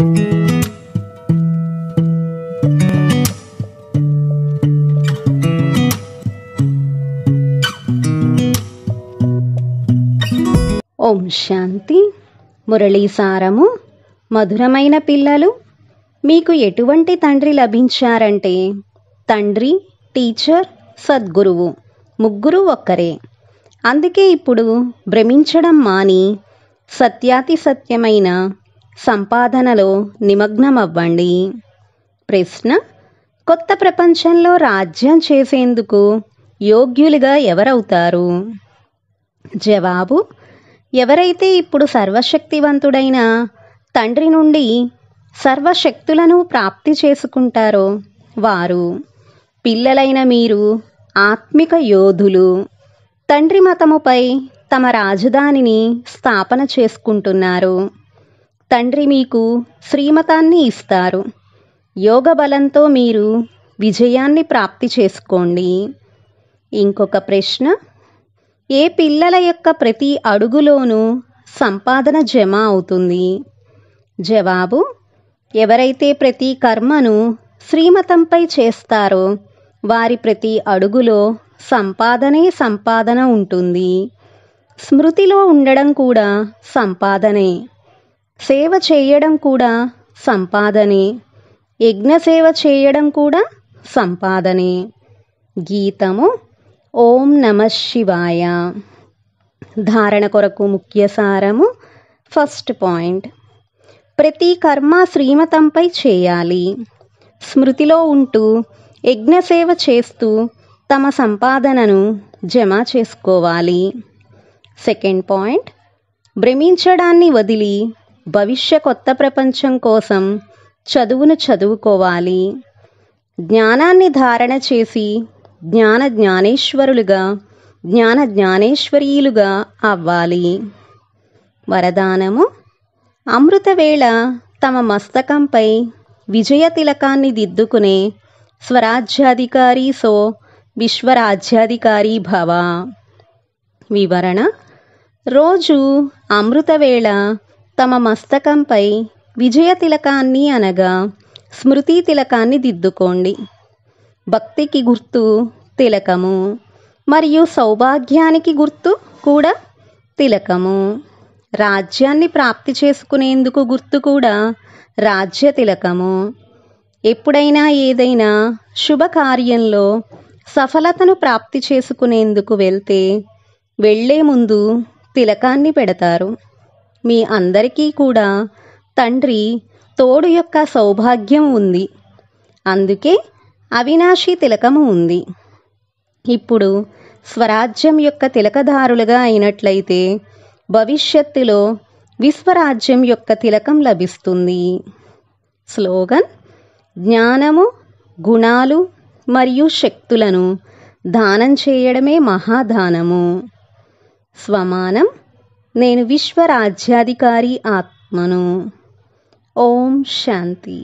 ఓం శాంతి మురళీసారము మధురమైన పిల్లలు మీకు ఎటువంటి తండ్రి లభించారంటే తండ్రి టీచర్ సద్గురువు ముగ్గురు ఒక్కరే అందుకే ఇప్పుడు భ్రమించడం మాని సత్యాతి సత్యమైన సంపాదనలో నిమగ్నమవ్వండి ప్రశ్న కొత్త ప్రపంచంలో రాజ్యం చేసేందుకు యోగ్యులుగా ఎవరవుతారు జవాబు ఎవరైతే ఇప్పుడు సర్వశక్తివంతుడైన తండ్రి నుండి సర్వశక్తులను ప్రాప్తి చేసుకుంటారో వారు పిల్లలైన మీరు ఆత్మిక యోధులు తండ్రి మతముపై తమ రాజధానిని స్థాపన చేసుకుంటున్నారు తండ్రి మీకు శ్రీమతాన్ని ఇస్తారు యోగ బలంతో మీరు విజయాన్ని ప్రాప్తి చేసుకోండి ఇంకొక ప్రశ్న ఏ పిల్లల యొక్క ప్రతి అడుగులోనూ సంపాదన జమ అవుతుంది జవాబు ఎవరైతే ప్రతి కర్మను శ్రీమతంపై చేస్తారో వారి ప్రతి అడుగులో సంపాదనే సంపాదన ఉంటుంది స్మృతిలో ఉండడం కూడా సంపాదనే సేవ చేయడం కూడా సంపాదనే యజ్ఞ సేవ చేయడం కూడా సంపాదనే గీతము ఓం నమ శివాయ ధారణ కొరకు ముఖ్య సారము ఫస్ట్ పాయింట్ ప్రతి కర్మ శ్రీమతంపై చేయాలి స్మృతిలో ఉంటూ యజ్ఞ సేవ చేస్తూ తమ సంపాదనను జమ చేసుకోవాలి సెకండ్ పాయింట్ భ్రమించడాన్ని వదిలి భవిష్య కొత్త ప్రపంచం కోసం చదువును చదువుకోవాలి జ్ఞానాన్ని ధారణ చేసి జ్ఞాన జ్ఞానేశ్వరులుగా జ్ఞాన జ్ఞానేశ్వరీయులుగా అవ్వాలి వరదానము అమృతవేళ తమ మస్తకంపై విజయ తిలకాన్ని దిద్దుకునే స్వరాజ్యాధికారి సో విశ్వరాజ్యాధికారి భవ వివరణ రోజు అమృతవేళ తమ మస్తకంపై విజయ తిలకాన్ని అనగా స్మృతి తిలకాన్ని దిద్దుకోండి భక్తికి గుర్తు తిలకము మరియు సౌభాగ్యానికి గుర్తు కూడా తిలకము రాజ్యాన్ని ప్రాప్తి చేసుకునేందుకు గుర్తు కూడా రాజ్య తిలకము ఎప్పుడైనా ఏదైనా శుభకార్యంలో సఫలతను ప్రాప్తి చేసుకునేందుకు వెళ్తే వెళ్లే ముందు తిలకాన్ని పెడతారు మీ అందరికీ కూడా తండ్రి తోడు యొక్క సౌభాగ్యం ఉంది అందుకే అవినాశి తిలకము ఉంది ఇప్పుడు స్వరాజ్యం యొక్క తిలకదారులుగా అయినట్లయితే భవిష్యత్తులో విశ్వరాజ్యం యొక్క తిలకం లభిస్తుంది స్లోగన్ జ్ఞానము గుణాలు మరియు శక్తులను దానం చేయడమే మహాదానము స్వమానం నేను విశ్వరాజ్యాధికారి ఆత్మను ఓం శాంతి